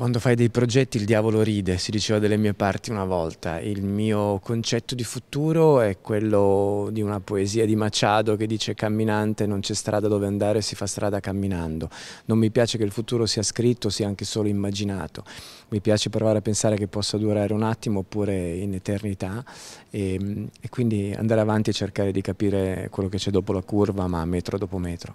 Quando fai dei progetti il diavolo ride, si diceva delle mie parti una volta. Il mio concetto di futuro è quello di una poesia di Machado che dice camminante non c'è strada dove andare, si fa strada camminando. Non mi piace che il futuro sia scritto, sia anche solo immaginato. Mi piace provare a pensare che possa durare un attimo oppure in eternità e, ehm, e quindi andare avanti e cercare di capire quello che c'è dopo la curva, ma metro dopo metro.